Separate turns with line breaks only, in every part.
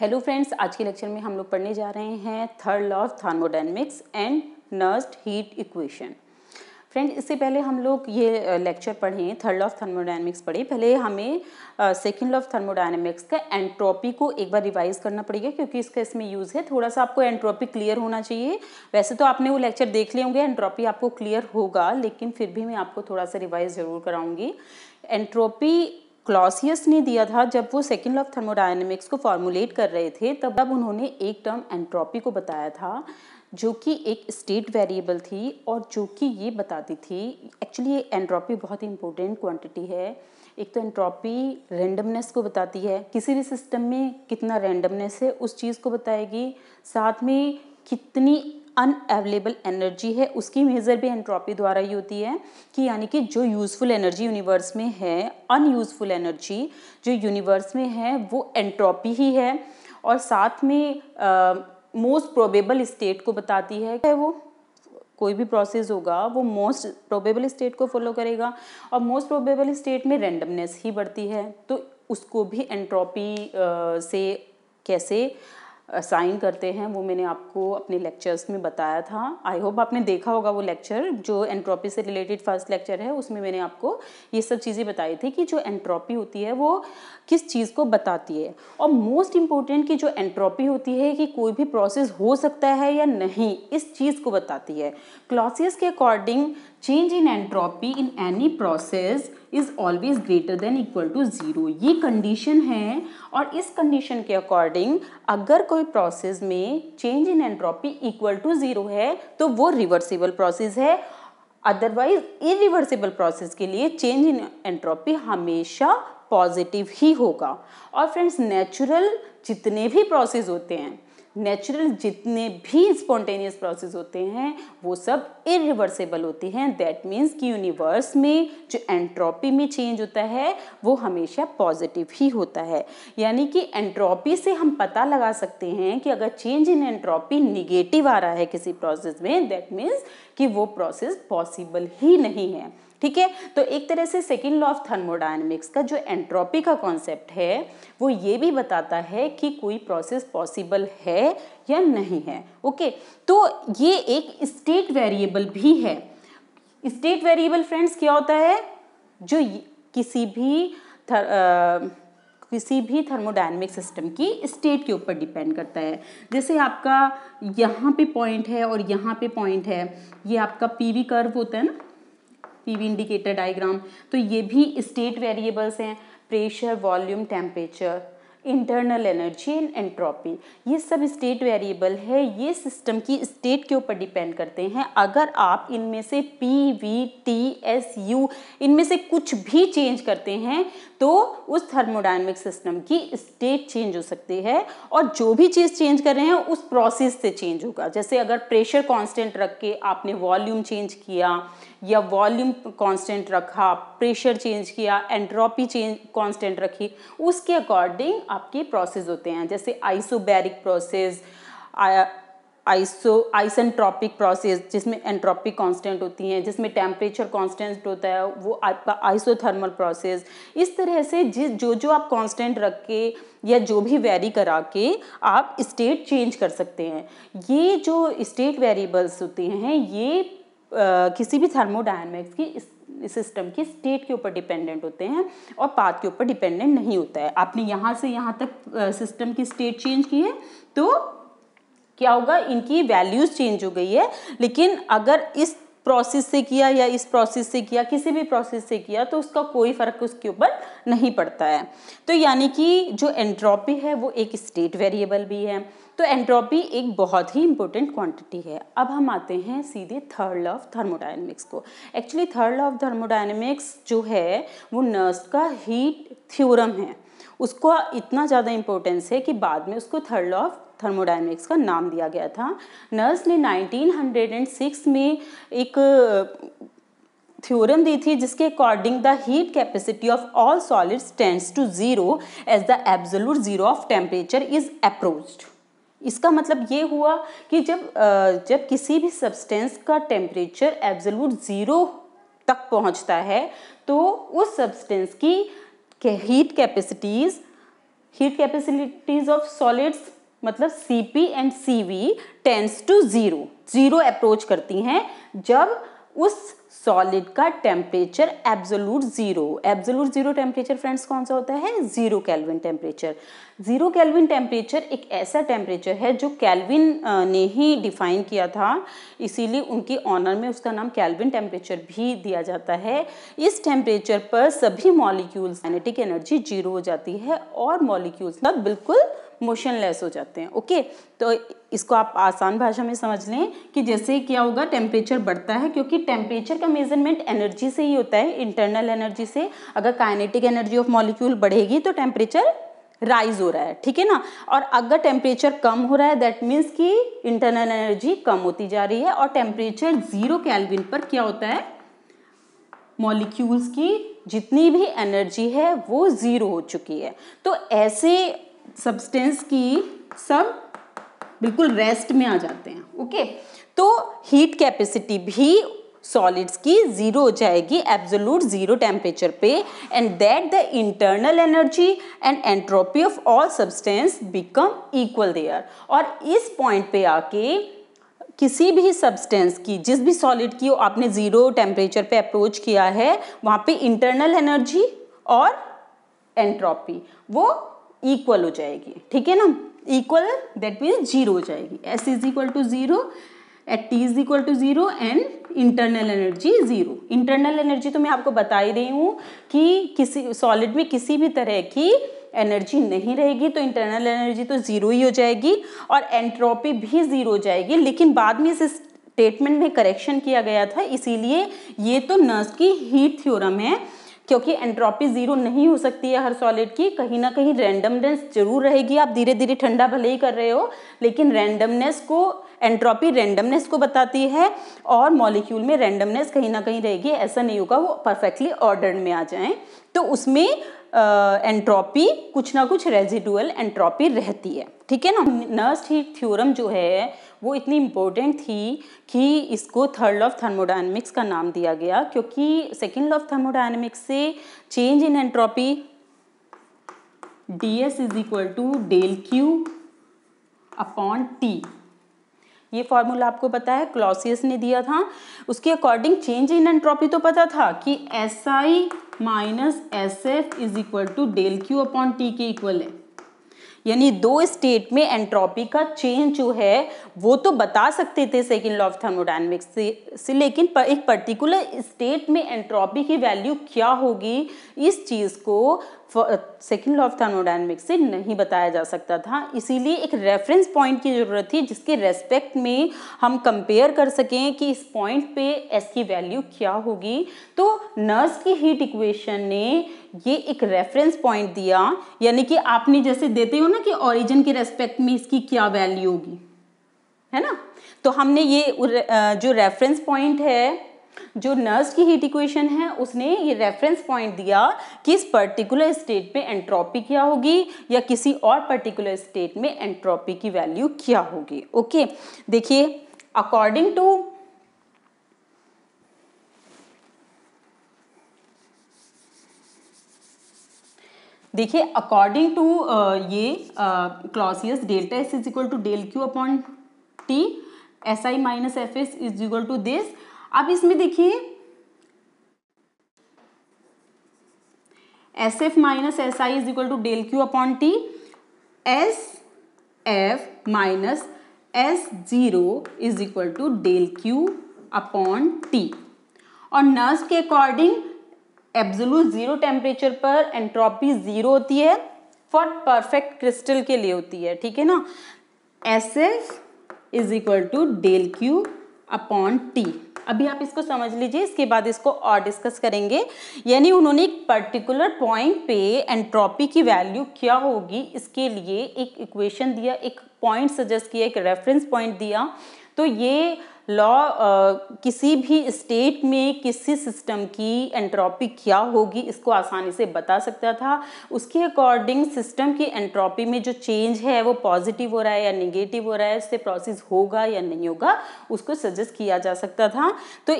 hello friends आज के lecture में हम लोग पढ़ने जा रहे हैं third law of thermodynamics and Nernst heat equation friend इससे पहले हम लोग ये लेक्चर पढ़ें थर्ड लॉ ऑफ थर्मोडाइनमिक्स पढ़े पहले हमें सेकेंड लॉ ऑफ थर्मोडाइनमिक्स का एंट्रोपी को एक बार रिवाइज करना पड़ेगा क्योंकि इसका इसमें यूज़ है थोड़ा सा आपको एंट्रोपी क्लियर होना चाहिए वैसे तो आपने वो लेक्चर देख लिए होंगे एंट्रोपी आपको क्लियर होगा लेकिन फिर भी मैं आपको थोड़ा सा रिवाइज ज़रूर कराऊँगी एंट्रोपी क्लॉसियस ने दिया था जब वो सेकेंड लॉ ऑफ थर्मोडाइनमिक्स को फॉर्मुलेट कर रहे थे तब तब उन्होंने एक टर्म एंट्रोपी को बताया था जो कि एक स्टेट वेरिएबल थी और जो कि ये बताती थी एक्चुअली ये एंट्रोपी बहुत ही इंपॉर्टेंट क्वांटिटी है एक तो एंट्रोपी रैंडमनेस को बताती है किसी भी सिस्टम में कितना रैंडमनेस है उस चीज़ को बताएगी साथ में कितनी अनअवेलेबल एनर्जी है उसकी मेज़र भी एंट्रॉपी द्वारा ही होती है कि यानी कि जो यूज़फुल एनर्जी यूनिवर्स में है अनयूज़फुल एनर्जी जो यूनिवर्स में है वो एंट्रॉपी ही है और साथ में मोस्ट प्रोबेबल स्टेट को बताती है क्या वो कोई भी प्रोसेस होगा वो मोस्ट प्रोबेबल स्टेट को फॉलो करेगा और मोस्ट प्रोबेबल स्टेट में रेंडमनेस ही बढ़ती है तो उसको भी एंट्रोपी से कैसे असाइन करते हैं वो मैंने आपको अपने लेक्चर्स में बताया था आई होप आपने देखा होगा वो लेक्चर जो एंट्रोपी से रिलेटेड फर्स्ट लेक्चर है उसमें मैंने आपको ये सब चीज़ें बताई थी कि जो एंट्रोपी होती है वो किस चीज़ को बताती है और मोस्ट इम्पोर्टेंट कि जो एंट्रोपी होती है कि कोई भी प्रोसेस हो सकता है या नहीं इस चीज़ को बताती है क्लासेस के according change in entropy in any process is always greater than equal to zero ये कंडीशन है और इस कंडीशन के अकॉर्डिंग अगर कोई प्रोसेस में change in entropy equal to zero है तो वो रिवर्सिबल प्रोसेस है अदरवाइज रिवर्सिबल प्रोसेस के लिए चेंज इन एंट्रोपी हमेशा पॉजिटिव ही होगा और फ्रेंड्स नेचुरल जितने भी प्रोसेस होते हैं नेचुरल जितने भी स्पॉन्टेनियस प्रोसेस होते हैं वो सब इरिवर्सेबल होते हैं दैट मीन्स कि यूनिवर्स में जो एंट्रोपी में चेंज होता है वो हमेशा पॉजिटिव ही होता है यानी कि एंट्रोपी से हम पता लगा सकते हैं कि अगर चेंज इन एंट्रोपी निगेटिव आ रहा है किसी प्रोसेस में दैट मीन्स कि वो प्रोसेस पॉसिबल ही नहीं है ठीक है तो एक तरह से सेकेंड लॉ ऑफ थर्मोडायनेमिक्स का जो एंट्रोपी का कॉन्सेप्ट है वो ये भी बताता है कि कोई प्रोसेस पॉसिबल है या नहीं है ओके तो ये एक स्टेट वेरिएबल भी है स्टेट वेरिएबल फ्रेंड्स क्या होता है जो किसी भी थर, आ, किसी भी थर्मोडाइनमिक सिस्टम की स्टेट के ऊपर डिपेंड करता है जैसे आपका यहाँ पे पॉइंट है और यहाँ पे पॉइंट है ये आपका पीवी कर्व होता है ना पीवी इंडिकेटर डायग्राम तो ये भी स्टेट वेरिएबल्स हैं pressure volume temperature internal energy and entropy ये सब स्टेट वेरिएबल है ये सिस्टम की स्टेट के ऊपर डिपेंड करते हैं अगर आप इनमें से P V T S U इनमें से कुछ भी चेंज करते हैं तो उस थर्मोडाइनमिक सिस्टम की स्टेट चेंज हो सकती है और जो भी चीज़ चेंज कर रहे हैं उस प्रोसेस से चेंज होगा जैसे अगर प्रेशर कांस्टेंट रख के आपने वॉल्यूम चेंज किया या वॉल्यूम कांस्टेंट रखा प्रेशर चेंज किया एंट्रोपी चेंज कांस्टेंट रखी उसके अकॉर्डिंग आपके प्रोसेस होते हैं जैसे isobaric process iso isentropic process जिसमें एंट्रॉपिक कांस्टेंट होती हैं जिसमें टेम्परेचर कांस्टेंट होता है वो आपका आइसोथर्मल प्रोसेस इस तरह से जिस जो जो आप कांस्टेंट रख के या जो भी वेरी करा के आप स्टेट चेंज कर सकते हैं ये जो स्टेट वेरिएबल्स होते हैं ये किसी भी थर्मोडायनेमिक्स की इस सिस्टम की स्टेट के ऊपर डिपेंडेंट होते हैं और पाथ के ऊपर डिपेंडेंट नहीं होता है आपने यहाँ से यहाँ तक सिस्टम की स्टेट चेंज की है तो क्या होगा इनकी वैल्यूज़ चेंज हो गई है लेकिन अगर इस प्रोसेस से किया या इस प्रोसेस से किया किसी भी प्रोसेस से किया तो उसका कोई फ़र्क उसके ऊपर नहीं पड़ता है तो यानी कि जो एंट्रोपी है वो एक स्टेट वेरिएबल भी है तो एंट्रोपी एक बहुत ही इंपॉर्टेंट क्वांटिटी है अब हम आते हैं सीधे थर्ड लॉ ऑफ थर्मोडाइनमिक्स को actually third law of thermodynamics जो है वो नर्स का हीट थ्योरम है उसको इतना ज़्यादा इम्पोर्टेंस है कि बाद में उसको थर्ड लॉ ऑफ थर्मोडाइनमिक्स का नाम दिया गया था नर्स ने 1906 में एक थ्योरम uh, दी थी जिसके according the heat capacity of all solids tends to zero as the absolute zero of temperature is approached इसका मतलब ये हुआ कि जब जब किसी भी सब्सटेंस का टेम्परेचर एब्जोल्यूट ज़ीरो तक पहुंचता है तो उस सब्सटेंस की heat capacities heat capacities of solids मतलब C P and C V tends to zero zero approach करती हैं जब उस सॉलिड का temperature absolute zero absolute zero temperature friends कौन सा होता है zero kelvin temperature zero kelvin temperature एक ऐसा टेम्परेचर है जो कैलविन ने ही डिफाइन किया था इसीलिए उनके ऑनर में उसका नाम कैलविन टेम्परेचर भी दिया जाता है इस टेम्परेचर पर सभी मॉलिक्यूल्स काइनेटिक एनर्जी जीरो हो जाती है और मॉलिक्यूल्स बिल्कुल मोशनलेस हो जाते हैं ओके तो इसको आप आसान भाषा में समझ लें कि जैसे क्या होगा टेम्परेचर बढ़ता है क्योंकि टेम्परेचर का मेजरमेंट एनर्जी से ही होता है इंटरनल एनर्जी से अगर काइनेटिक एनर्जी ऑफ मॉलिक्यूल बढ़ेगी तो टेम्परेचर राइज हो रहा है ठीक है ना और अगर टेम्परेचर कम हो रहा है दैट मीन्स कि इंटरनल एनर्जी कम होती जा रही है और टेम्परेचर जीरो कैलविन पर क्या होता है मॉलिक्यूल्स की जितनी भी एनर्जी है वो ज़ीरो हो चुकी है तो ऐसे सब्सटेंस की सब बिल्कुल रेस्ट में आ जाते हैं ओके तो हीट कैपेसिटी भी सॉलिड्स की जीरो हो जाएगी एब्जोलूट जीरो टेम्परेचर पे and that the internal energy and entropy of all substance become equal there और इस पॉइंट पे आके किसी भी सब्सटेंस की जिस भी सॉलिड की आपने ज़ीरो टेम्परेचर पे अप्रोच किया है वहाँ पे इंटरनल एनर्जी और एंट्रोपी वो इक्वल हो जाएगी ठीक है ना इक्वल दैट मीन जीरो हो जाएगी S is equal to zero at T is equal to zero and internal energy zero internal energy तो मैं आपको बता ही रही हूँ कि किसी सॉलिड में किसी भी तरह की एनर्जी नहीं रहेगी तो इंटरनल एनर्जी तो ज़ीरो ही हो जाएगी और एंट्रोपी भी ज़ीरो हो जाएगी लेकिन बाद में इस स्टेटमेंट में करेक्शन किया गया था इसीलिए ये तो नर्स की हीट थ्योरम है क्योंकि एंट्रोपी जीरो नहीं हो सकती है हर सॉलिड की कहीं ना कहीं रैंडमनेस जरूर रहेगी आप धीरे धीरे ठंडा भले ही कर रहे हो लेकिन रैंडमनेस को एंट्रोपी रैंडमनेस को बताती है और मॉलिक्यूल में रैंडमनेस कहीं ना कहीं रहेगी ऐसा नहीं होगा वो परफेक्टली ऑर्डर में आ जाए तो उसमें एंट्रोपी कुछ ना कुछ रेजिडुअल एंट्रोपी रहती है ठीक है ना नर्स्ट हीट थ्योरम जो है वो इतनी इम्पोर्टेंट थी कि इसको थर्ड लॉ ऑफ थर्मोडाइनमिक्स का नाम दिया गया क्योंकि सेकेंड लॉ ऑफ थर्मोडाइनमिक्स से change in entropy D S is equal to del Q upon T ये फॉर्मूला आपको पता है क्लॉसियस ने दिया था उसके अकॉर्डिंग चेंज इन एंट्रोपी तो पता था कि S I minus S F is equal to del Q upon T के इक्वल है यानी दो स्टेट में एंट्रोपी का चेंज जो है वो तो बता सकते थे सेकेंड लॉ ऑफ थर्मोडाइनमिक्स से, से लेकिन पर एक पर्टिकुलर स्टेट में एंट्रोपी की वैल्यू क्या होगी इस चीज़ को सेकेंड लॉ ऑफ थर्मोडाइनमिक्स से नहीं बताया जा सकता था इसीलिए एक रेफरेंस पॉइंट की ज़रूरत थी जिसके रेस्पेक्ट में हम कंपेयर कर सकें कि इस पॉइंट पे एस की वैल्यू क्या होगी तो नर्स की हीट इक्वेशन ने ये एक रेफरेंस पॉइंट दिया यानी कि आपने जैसे देते हो ना कि ओरिजिन के रेस्पेक्ट में इसकी क्या वैल्यू होगी है ना तो हमने ये जो रेफरेंस पॉइंट है जो नर्स की हीट इक्वेशन है उसने ये रेफरेंस पॉइंट दिया कि इस पर्टिकुलर स्टेट में एंट्रोपी क्या होगी या किसी और पर्टिकुलर स्टेट में एंट्रोपी की वैल्यू क्या होगी ओके देखिए अकॉर्डिंग टू देखिए अकॉर्डिंग टू ये Clausius delta S is equal to del Q upon T S I minus F S is equal to this अब इसमें देखिए S F minus S I is equal to del Q upon T S F minus S zero is equal to del Q upon T और Nernst के according एब्जोलूट zero temperature पर entropy zero होती है for perfect crystal के लिए होती है ठीक है ना S F is equal to del Q upon T अभी आप इसको समझ लीजिए इसके बाद इसको और डिस्कस करेंगे यानी उन्होंने एक पर्टिकुलर पॉइंट पे एंट्रोपी की वैल्यू क्या होगी इसके लिए एक इक्वेशन दिया एक पॉइंट सजेस्ट किया एक रेफरेंस पॉइंट दिया तो ये लॉ uh, किसी भी स्टेट में किसी सिस्टम की एंट्रोपी क्या होगी इसको आसानी से बता सकता था उसके अकॉर्डिंग सिस्टम की एंट्रोपी में जो चेंज है वो पॉजिटिव हो रहा है या निगेटिव हो रहा है इससे प्रोसेस होगा या नहीं होगा उसको सजेस्ट किया जा सकता था तो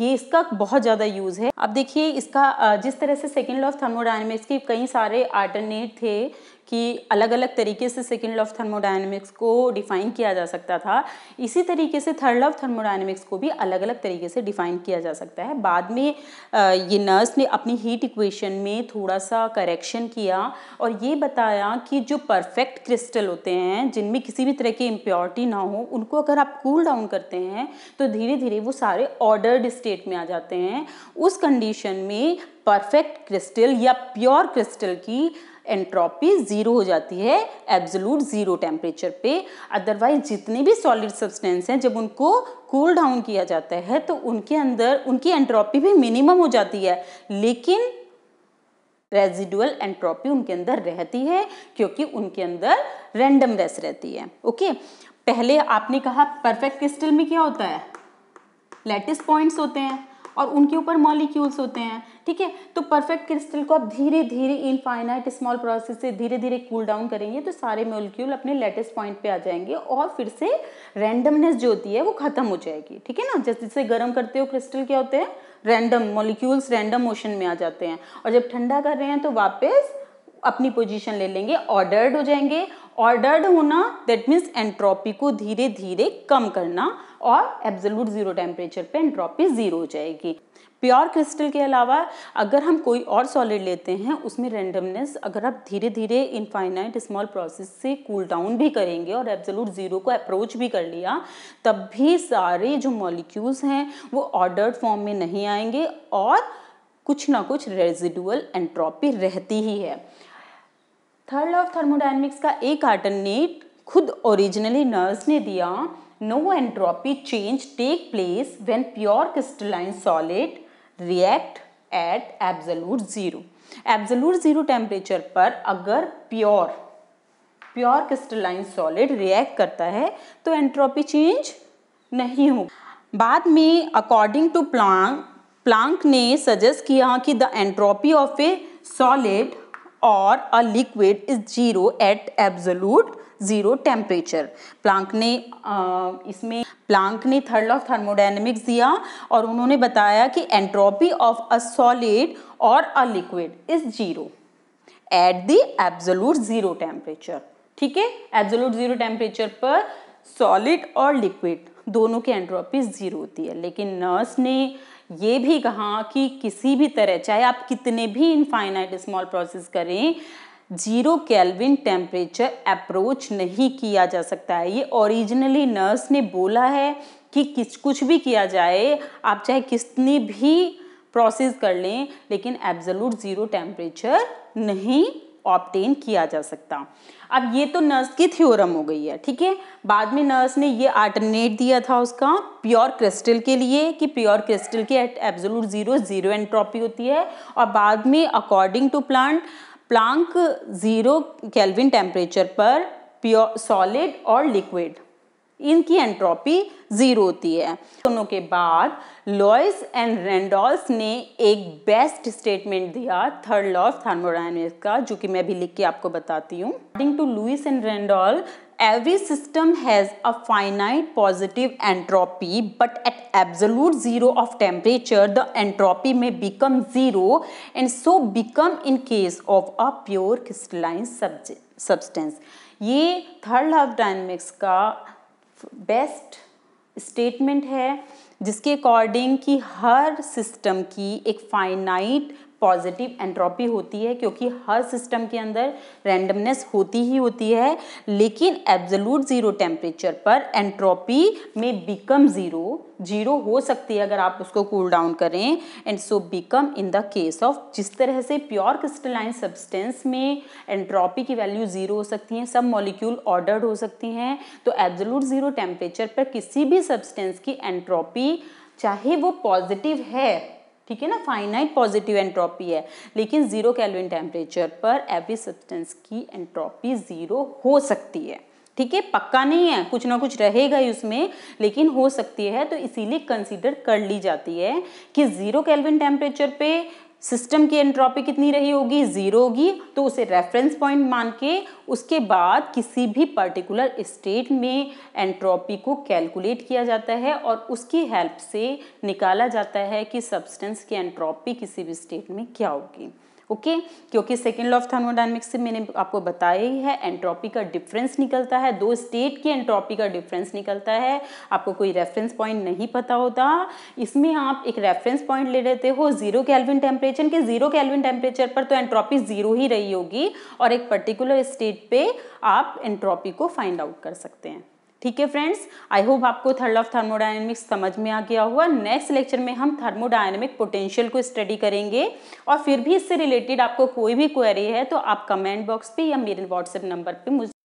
ये इसका बहुत ज़्यादा यूज़ है अब देखिए इसका uh, जिस तरह से सेकेंड लॉ ऑफ थर्मोडाइनमिक्स के कई सारे आल्टरनेट थे कि अलग अलग तरीके से सेकेंड लॉ ऑफ थर्मोडाइनमिक्स को डिफाइन किया जा सकता था इसी तरीके से थर्ड लॉ ऑफ थर्मोडाइनमिक्स को भी अलग अलग तरीके से डिफाइन किया जा सकता है बाद में ये नर्स ने अपनी हीट इक्वेशन में थोड़ा सा करेक्शन किया और ये बताया कि जो परफेक्ट क्रिस्टल होते हैं जिनमें किसी भी तरह की इम्प्योरिटी ना हो उनको अगर आप कूल डाउन करते हैं तो धीरे धीरे वो सारे ऑर्डर्ड स्टेट में आ जाते हैं उस कंडीशन में परफेक्ट क्रिस्टल या प्योर क्रिस्टल की एंट्रोपी ज़ीरो हो जाती है एब्जोलूट ज़ीरो टेम्परेचर पे अदरवाइज जितने भी सॉलिड सब्सटेंस हैं जब उनको कूल cool डाउन किया जाता है तो उनके अंदर उनकी एंट्रोपी भी मिनिमम हो जाती है लेकिन रेजिडुअल एंट्रोपी उनके अंदर रहती है क्योंकि उनके अंदर रेंडमनेस रहती है ओके पहले आपने कहा परफेक्ट क्रिस्टल में क्या होता है लेटेस्ट पॉइंट्स होते हैं और उनके ऊपर मॉलिक्यूल्स होते हैं ठीक है तो परफेक्ट क्रिस्टल को आप धीरे धीरे इनफाइनाइट स्मॉल प्रोसेस से धीरे धीरे कूल डाउन करेंगे तो सारे मॉलिक्यूल अपने लेटेस्ट पॉइंट पे आ जाएंगे और फिर से रैंडमनेस जो होती है वो खत्म हो जाएगी ठीक है ना जैसे गर्म करते हो क्रिस्टल क्या होते हैं रैंडम मॉलिक्यूल्स रैंडम मोशन में आ जाते हैं और जब ठंडा कर रहे हैं तो वापस अपनी पोजीशन ले लेंगे ऑर्डर्ड हो जाएंगे ऑर्डर्ड होना दैट मीन्स एंट्रोपी को धीरे धीरे कम करना और एब्जोलूट ज़ीरो टेम्परेचर पे एंट्रोपी ज़ीरो हो जाएगी प्योर क्रिस्टल के अलावा अगर हम कोई और सॉलिड लेते हैं उसमें रेंडमनेस अगर आप धीरे धीरे इनफाइनाइट स्मॉल प्रोसेस से कूल डाउन भी करेंगे और एब्सोलूट ज़ीरो को अप्रोच भी कर लिया तब भी सारे जो मॉलिक्यूल्स हैं वो ऑर्डर्ड फॉर्म में नहीं आएंगे और कुछ ना कुछ रेजिडुअल एंट्रोपी रहती ही है थर्ड ऑफ थर्मोडाइनमिक्स का एक आर्टरनेट खुद ओरिजिनली नर्स ने दिया no entropy change take place when pure crystalline solid react at absolute zero absolute zero temperature पर अगर pure pure crystalline solid react करता है तो एंट्रोपी चेंज नहीं हो बाद में अकॉर्डिंग टू प्लांक प्लांक ने सजेस्ट किया कि the entropy of a solid और a liquid is zero at absolute zero temperature Planck ने आ, इसमें प्लांक ने थर्ड लॉ ऑफ थर्मोडाइनमिक्स दिया और उन्होंने बताया कि एंट्रोपी ऑफ अ सॉलिड और a liquid is zero at the absolute zero temperature ठीक है एब्जोलूट जीरो टेम्परेचर पर सॉलिड और लिक्विड दोनों की एंट्रोपी जीरो होती है लेकिन नर्स ने ये भी कहा कि किसी भी तरह चाहे आप कितने भी इनफाइनाइट स्मॉल प्रोसेस करें जीरो कैलविन टेम्परेचर अप्रोच नहीं किया जा सकता है ये ओरिजिनली नर्स ने बोला है कि किस कुछ भी किया जाए आप चाहे कितनी भी प्रोसेस कर लें लेकिन एब्जलूट ज़ीरो टेम्परेचर नहीं ऑप्टेन किया जा सकता अब ये तो नर्स की थ्योरम हो गई है ठीक है बाद में नर्स ने ये आल्टरनेट दिया था उसका प्योर क्रिस्टल के लिए कि प्योर क्रिस्टल की at absolute zero zero entropy होती है और बाद में according to plant Planck zero kelvin temperature पर प्योर सॉलिड और लिक्विड इनकी एंट्रोपी जीरो होती है दोनों के बाद लॉइस एंड रेंडोल्स ने एक बेस्ट स्टेटमेंट दिया थर्ड लॉ ऑफ थर्मोडाइनमिक्स का जो कि मैं भी लिख के आपको बताती हूँ according to Lewis and Randall every system has a finite positive entropy but at absolute zero of temperature the entropy may become zero and so become in case of a pure crystalline subject substance ये third law of dynamics का best statement है जिसके according कि हर system की एक finite positive entropy होती है क्योंकि हर सिस्टम के अंदर रैंडमनेस होती ही होती है लेकिन एब्जोलूट ज़ीरो टेम्परेचर पर entropy may become zero zero हो सकती है अगर आप उसको कूल डाउन करें and so become in the case of जिस तरह से प्योर क्रिस्टलाइन सब्सटेंस में एंट्रोपी की वैल्यू ज़ीरो हो सकती हैं सब मॉलिक्यूल ऑर्डर्ड हो सकती हैं तो एब्जोलूट ज़ीरो टेम्परेचर पर किसी भी सब्सटेंस की एंट्रोपी चाहे वो पॉजिटिव है ठीक है ना फाइनाइट पॉजिटिव एंट्रोपी है लेकिन जीरो कैलविन टेम्परेचर पर एवरी सब्सटेंस की एंट्रोपी जीरो हो सकती है ठीक है पक्का नहीं है कुछ ना कुछ रहेगा ही उसमें लेकिन हो सकती है तो इसीलिए कंसीडर कर ली जाती है कि ज़ीरो कैलविन टेम्परेचर पे सिस्टम की एंट्रोपी कितनी रही होगी ज़ीरो होगी तो उसे रेफरेंस पॉइंट मान के उसके बाद किसी भी पर्टिकुलर स्टेट में एंट्रोपी को कैलकुलेट किया जाता है और उसकी हेल्प से निकाला जाता है कि सब्सटेंस की एंट्रोपी किसी भी स्टेट में क्या होगी ओके क्योंकि सेकेंड लॉ ऑफ थर्मोडाइनमिक्स से मैंने आपको बताया ही है एंट्रॉपी का डिफरेंस निकलता है दो स्टेट की एंट्रॉपी का डिफरेंस निकलता है आपको कोई रेफरेंस पॉइंट नहीं पता होता इसमें आप एक रेफरेंस पॉइंट ले लेते हो जीरो कैलविन टेम्परेचर के जीरो कैलविन टेम्परेचर पर तो एंट्रोपी जीरो ही रही होगी और एक पर्टिकुलर स्टेट पर आप एंट्रोपी को फाइंड आउट कर सकते हैं ठीक है फ्रेंड्स आई होप आपको थर्ड ऑफ थर्मोडायनेमिक्स समझ में आ गया होगा नेक्स्ट लेक्चर में हम थर्मोडायनेमिक पोटेंशियल को स्टडी करेंगे और फिर भी इससे रिलेटेड आपको कोई भी क्वेरी है तो आप कमेंट बॉक्स पे या मेरे व्हाट्सएप नंबर पे मुझे